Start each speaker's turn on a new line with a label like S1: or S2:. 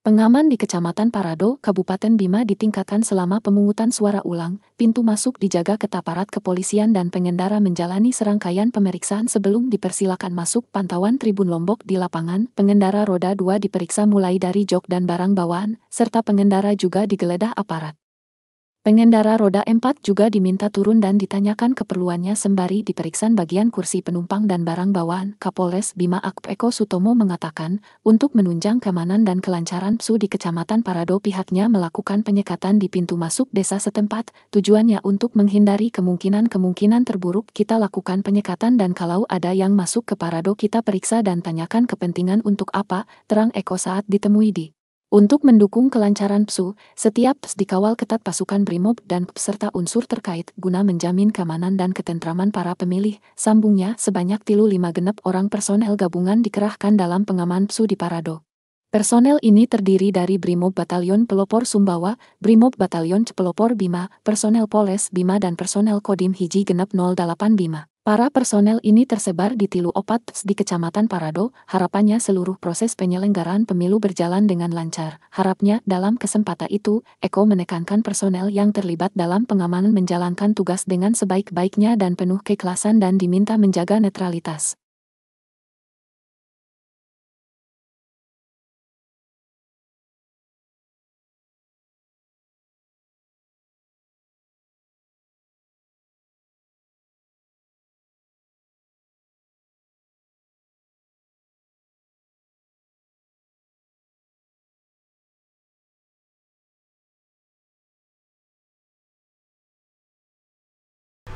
S1: Pengaman di Kecamatan Parado, Kabupaten Bima ditingkatkan selama pemungutan suara ulang, pintu masuk dijaga ketaparat kepolisian dan pengendara menjalani serangkaian pemeriksaan sebelum dipersilakan masuk pantauan Tribun Lombok di lapangan, pengendara roda 2 diperiksa mulai dari jok dan barang bawaan, serta pengendara juga digeledah aparat. Pengendara roda empat juga diminta turun dan ditanyakan keperluannya sembari diperiksa bagian kursi penumpang dan barang bawaan. Kapolres Bima Akp Eko Sutomo mengatakan, untuk menunjang keamanan dan kelancaran PSU di Kecamatan Parado pihaknya melakukan penyekatan di pintu masuk desa setempat, tujuannya untuk menghindari kemungkinan-kemungkinan terburuk kita lakukan penyekatan dan kalau ada yang masuk ke Parado kita periksa dan tanyakan kepentingan untuk apa, terang Eko saat ditemui di untuk mendukung kelancaran PSU, setiap PS dikawal ketat pasukan BRIMOB dan peserta unsur terkait guna menjamin keamanan dan ketentraman para pemilih. Sambungnya, sebanyak tilu lima genep orang personel gabungan dikerahkan dalam pengaman PSU di Parado. Personel ini terdiri dari BRIMOB Batalion Pelopor Sumbawa, BRIMOB Batalion Pelopor Bima, personel Poles Bima dan personel Kodim Hiji Genep 08 Bima. Para personel ini tersebar di Tilu Opat di Kecamatan Parado, harapannya seluruh proses penyelenggaraan pemilu berjalan dengan lancar. Harapnya, dalam kesempatan itu, Eko menekankan personel yang terlibat dalam pengamanan menjalankan tugas dengan sebaik-baiknya dan penuh keikhlasan dan diminta menjaga netralitas.